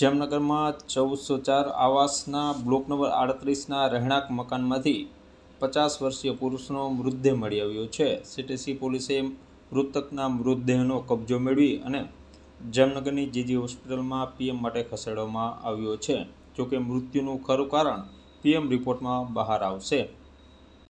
જામનગરમાં ચૌદસો ચાર આવાસના બ્લોક નંબર આડત્રીસના રહેણાંક મકાનમાંથી પચાસ વર્ષીય પુરુષનો મૃતદેહ મળી આવ્યો છે સીટીસી પોલીસે મૃતકના મૃતદેહનો કબજો મેળવી અને જામનગરની જીજી હોસ્પિટલમાં પીએમ માટે ખસેડવામાં આવ્યો છે જોકે મૃત્યુનું ખરું કારણ પીએમ રિપોર્ટમાં બહાર આવશે